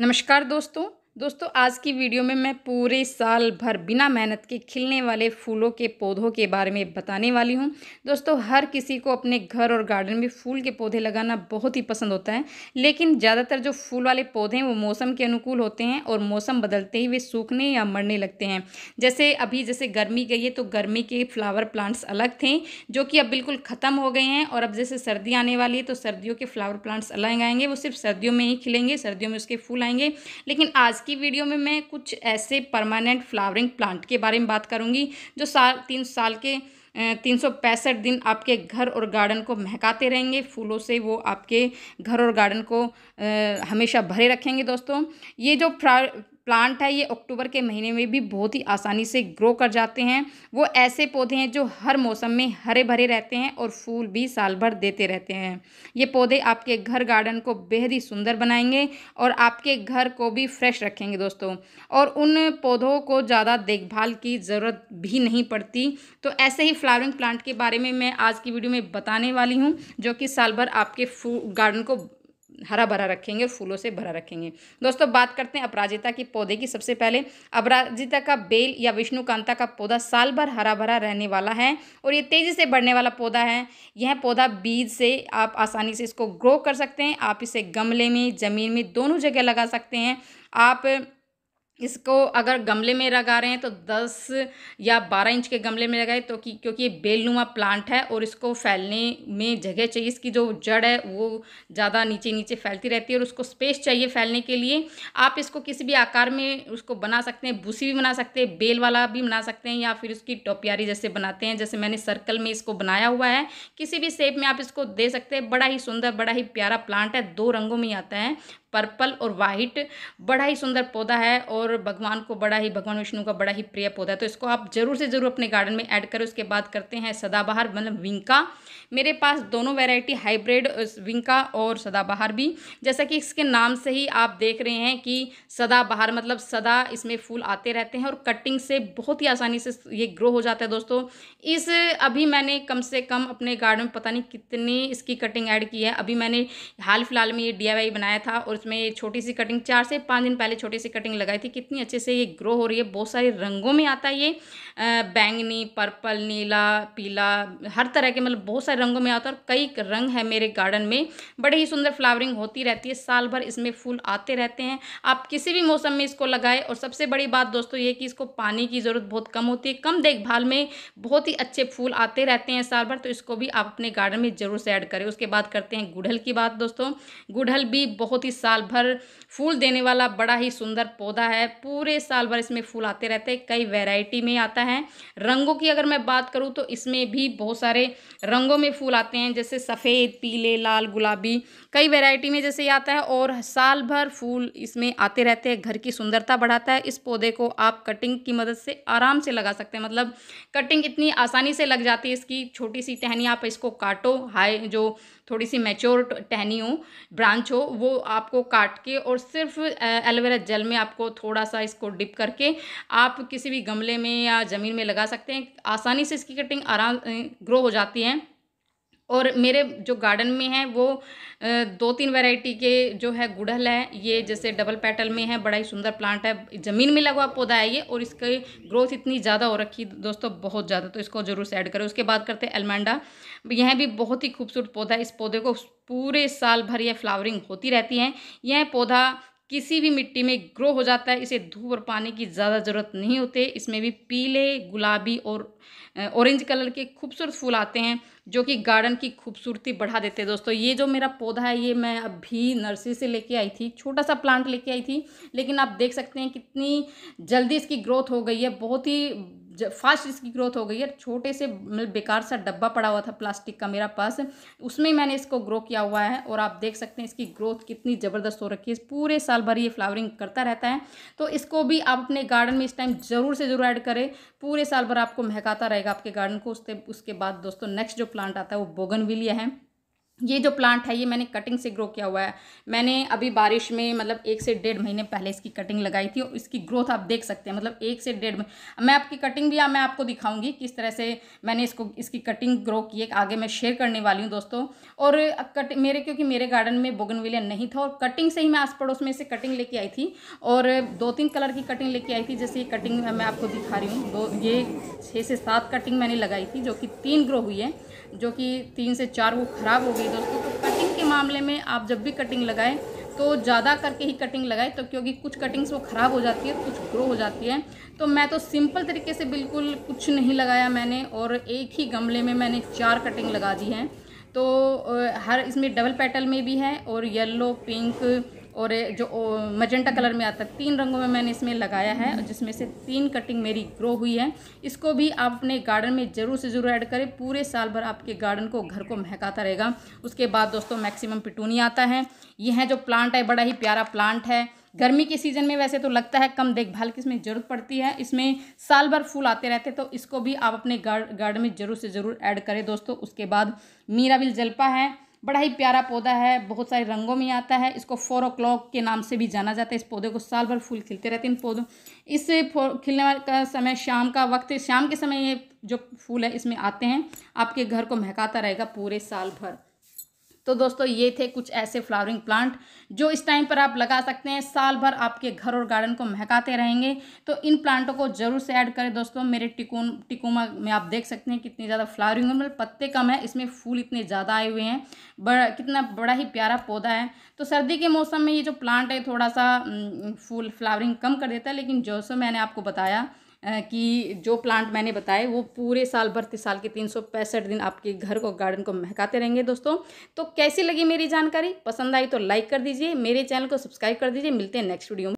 नमस्कार दोस्तों दोस्तों आज की वीडियो में मैं पूरे साल भर बिना मेहनत के खिलने वाले फूलों के पौधों के बारे में बताने वाली हूँ दोस्तों हर किसी को अपने घर और गार्डन में फूल के पौधे लगाना बहुत ही पसंद होता है लेकिन ज़्यादातर जो फूल वाले पौधे हैं वो मौसम के अनुकूल होते हैं और मौसम बदलते ही वे सूखने या मरने लगते हैं जैसे अभी जैसे गर्मी गई है तो गर्मी के फ्लावर प्लांट्स अलग थे जो कि अब बिल्कुल ख़त्म हो गए हैं और अब जैसे सर्दी आने वाली है तो सर्दियों के फ्लावर प्लांट्स अलग आएंगे वो सिर्फ सर्दियों में ही खिलेंगे सर्दियों में उसके फूल आएंगे लेकिन आज की वीडियो में मैं कुछ ऐसे परमानेंट फ्लावरिंग प्लांट के बारे में बात करूँगी जो साल तीन साल के तीन सौ पैंसठ दिन आपके घर और गार्डन को महकाते रहेंगे फूलों से वो आपके घर और गार्डन को हमेशा भरे रखेंगे दोस्तों ये जो प्लांट है ये अक्टूबर के महीने में भी बहुत ही आसानी से ग्रो कर जाते हैं वो ऐसे पौधे हैं जो हर मौसम में हरे भरे रहते हैं और फूल भी साल भर देते रहते हैं ये पौधे आपके घर गार्डन को बेहद ही सुंदर बनाएंगे और आपके घर को भी फ्रेश रखेंगे दोस्तों और उन पौधों को ज़्यादा देखभाल की ज़रूरत भी नहीं पड़ती तो ऐसे ही फ्लावरिंग प्लांट के बारे में मैं आज की वीडियो में बताने वाली हूँ जो कि साल भर आपके गार्डन को हरा भरा रखेंगे और फूलों से भरा रखेंगे दोस्तों बात करते हैं अपराजिता की पौधे की सबसे पहले अपराजिता का बेल या विष्णुकांता का पौधा साल भर हरा भरा रहने वाला है और ये तेज़ी से बढ़ने वाला पौधा है यह पौधा बीज से आप आसानी से इसको ग्रो कर सकते हैं आप इसे गमले में ज़मीन में दोनों जगह लगा सकते हैं आप इसको अगर गमले में लगा रहे हैं तो दस या बारह इंच के गमले में लगाए तो कि क्योंकि ये बेलनुमा प्लांट है और इसको फैलने में जगह चाहिए इसकी जो जड़ है वो ज़्यादा नीचे नीचे फैलती रहती है और उसको स्पेस चाहिए फैलने के लिए आप इसको किसी भी आकार में उसको बना सकते हैं भूसी भी बना सकते हैं बेल वाला भी बना सकते हैं या फिर उसकी टोपियारी जैसे बनाते हैं जैसे मैंने सर्कल में इसको बनाया हुआ है किसी भी शेप में आप इसको दे सकते हैं बड़ा ही सुंदर बड़ा ही प्यारा प्लांट है दो रंगों में आता है पर्पल और वाइट बड़ा ही सुंदर पौधा है और और भगवान को बड़ा ही भगवान विष्णु का बड़ा ही प्रिय पौधा है तो इसको आप ज़रूर से ज़रूर अपने गार्डन में ऐड करें उसके बाद करते हैं सदाबहार मतलब विंका मेरे पास दोनों वेराइटी हाइब्रिड विंका और सदाबहार भी जैसा कि इसके नाम से ही आप देख रहे हैं कि सदाबहार मतलब सदा इसमें फूल आते रहते हैं और कटिंग से बहुत ही आसानी से ये ग्रो हो जाता है दोस्तों इस अभी मैंने कम से कम अपने गार्डन में पता नहीं कितनी इसकी कटिंग ऐड की है अभी मैंने हाल फिलहाल में ये डी बनाया था और उसमें छोटी सी कटिंग चार से पाँच दिन पहले छोटी सी कटिंग लगाई थी कितनी अच्छे से ये ग्रो हो रही है बहुत सारे रंगों में आता है ये बैंगनी पर्पल नीला पीला हर तरह के मतलब बहुत सारे रंगों में आता है और कई रंग है मेरे गार्डन में बड़े ही सुंदर फ्लावरिंग होती रहती है साल भर इसमें फूल आते रहते हैं आप किसी भी मौसम में इसको लगाए और सबसे बड़ी बात दोस्तों ये कि इसको पानी की ज़रूरत बहुत कम होती है कम देखभाल में बहुत ही अच्छे फूल आते रहते हैं साल भर तो इसको भी आप अपने गार्डन में ज़रूर से ऐड करें उसके बाद करते हैं गुड़हल की बात दोस्तों गुड़हल भी बहुत ही साल भर फूल देने वाला बड़ा ही सुंदर पौधा है है पूरे साल भर इसमें फूल आते रहते हैं कई वैरायटी में आता है रंगों की अगर मैं बात करूँ तो इसमें भी बहुत सारे रंगों में फूल आते हैं जैसे सफ़ेद पीले लाल गुलाबी कई वैरायटी में जैसे आता है और साल भर फूल इसमें आते रहते हैं घर की सुंदरता बढ़ाता है इस पौधे को आप कटिंग की मदद से आराम से लगा सकते हैं मतलब कटिंग इतनी आसानी से लग जाती है इसकी छोटी सी टहनी आप इसको काटो हाई जो थोड़ी सी मैच्योर टहनी हो ब्रांच हो वो आपको काट के और सिर्फ एलोवेरा जल में आपको थोड़ा थोड़ा सा इसको डिप करके आप किसी भी गमले में या ज़मीन में लगा सकते हैं आसानी से इसकी कटिंग आराम ग्रो हो जाती है और मेरे जो गार्डन में है वो दो तीन वैरायटी के जो है गुड़हल है ये जैसे डबल पेटल में है बड़ा ही सुंदर प्लांट है ज़मीन में लगा पौधा है ये और इसकी ग्रोथ इतनी ज़्यादा हो रखी दोस्तों बहुत ज़्यादा तो इसको ज़रूर से ऐड करें उसके बाद करते हैं एलमेंडा यह भी बहुत ही खूबसूरत पौधा है इस पौधे को पूरे साल भर यह फ्लावरिंग होती रहती है यह पौधा किसी भी मिट्टी में ग्रो हो जाता है इसे धूप और पानी की ज़्यादा ज़रूरत नहीं होती इसमें भी पीले गुलाबी और ऑरेंज कलर के खूबसूरत फूल आते हैं जो कि गार्डन की खूबसूरती बढ़ा देते हैं दोस्तों ये जो मेरा पौधा है ये मैं अभी नर्सरी से लेके आई थी छोटा सा प्लांट लेके आई थी लेकिन आप देख सकते हैं कितनी जल्दी इसकी ग्रोथ हो गई है बहुत ही जब फास्ट इसकी ग्रोथ हो गई है छोटे से मतलब बेकार सा डब्बा पड़ा हुआ था प्लास्टिक का मेरा पास उसमें मैंने इसको ग्रो किया हुआ है और आप देख सकते हैं इसकी ग्रोथ कितनी ज़बरदस्त हो रखी है पूरे साल भर ये फ्लावरिंग करता रहता है तो इसको भी आप अपने गार्डन में इस टाइम ज़रूर से ज़रूर ऐड करें पूरे साल भर आपको महकाता रहेगा आपके गार्डन को उसके उसके बाद दोस्तों नेक्स्ट जो प्लांट आता है वो बोगनविलिया है ये जो प्लांट है ये मैंने कटिंग से ग्रो किया हुआ है मैंने अभी बारिश में मतलब एक से डेढ़ महीने पहले इसकी कटिंग लगाई थी और इसकी ग्रोथ आप देख सकते हैं मतलब एक से डेढ़ मैं आपकी कटिंग भी आ, मैं आपको दिखाऊंगी किस तरह से मैंने इसको इसकी कटिंग ग्रो की है आगे मैं शेयर करने वाली हूँ दोस्तों और कट मेरे क्योंकि मेरे गार्डन में बोगनविलिया नहीं था और कटिंग से ही मैं आस पड़ोस में से कटिंग लेके आई थी और दो तीन कलर की कटिंग लेके आई थी जैसे ये कटिंग मैं आपको दिखा रही हूँ दो ये छः से सात कटिंग मैंने लगाई थी जो कि तीन ग्रो हुई है जो कि तीन से चार वो खराब हो गई होगी दोस्तों तो कटिंग के मामले में आप जब भी कटिंग लगाएं तो ज़्यादा करके ही कटिंग लगाए तो क्योंकि कुछ कटिंग्स वो ख़राब हो जाती है कुछ ग्रो हो जाती है तो मैं तो सिंपल तरीके से बिल्कुल कुछ नहीं लगाया मैंने और एक ही गमले में मैंने चार कटिंग लगा दी हैं तो हर इसमें डबल पेटल में भी है और येलो पिंक और जो मजेंटा कलर में आता है तीन रंगों में मैंने इसमें लगाया है जिसमें से तीन कटिंग मेरी ग्रो हुई है इसको भी आप अपने गार्डन में ज़रूर से ज़रूर ऐड करें पूरे साल भर आपके गार्डन को घर को महकाता रहेगा उसके बाद दोस्तों मैक्सिमम पिटूनिया आता है यह जो प्लांट है बड़ा ही प्यारा प्लांट है गर्मी के सीज़न में वैसे तो लगता है कम देखभाल की इसमें ज़रूरत पड़ती है इसमें साल भर फूल आते रहते हैं तो इसको भी आप अपने गार्ड गार्डन में ज़रूर से ज़रूर ऐड करें दोस्तों उसके बाद मीराबिल जलपा है बड़ा ही प्यारा पौधा है बहुत सारे रंगों में आता है इसको फोर ओ के नाम से भी जाना जाता है इस पौधे को साल भर फूल खिलते रहते हैं इन पौधों इस खिलने का समय शाम का वक्त शाम के समय ये जो फूल है इसमें आते हैं आपके घर को महकाता रहेगा पूरे साल भर तो दोस्तों ये थे कुछ ऐसे फ्लावरिंग प्लांट जो इस टाइम पर आप लगा सकते हैं साल भर आपके घर और गार्डन को महकाते रहेंगे तो इन प्लांटों को जरूर से ऐड करें दोस्तों मेरे टिकोन टिकोमा में आप देख सकते हैं कितनी ज़्यादा फ्लावरिंग मतलब पत्ते कम है इसमें फूल इतने ज़्यादा आए हुए हैं बड़ा कितना बड़ा ही प्यारा पौधा है तो सर्दी के मौसम में ये जो प्लांट है थोड़ा सा फूल फ्लावरिंग कम कर देता है लेकिन जो सो मैंने आपको बताया कि जो प्लांट मैंने बताए वो पूरे साल भर तीस साल के तीन सौ पैंसठ दिन आपके घर को गार्डन को महकाते रहेंगे दोस्तों तो कैसी लगी मेरी जानकारी पसंद आई तो लाइक कर दीजिए मेरे चैनल को सब्सक्राइब कर दीजिए मिलते हैं नेक्स्ट वीडियो में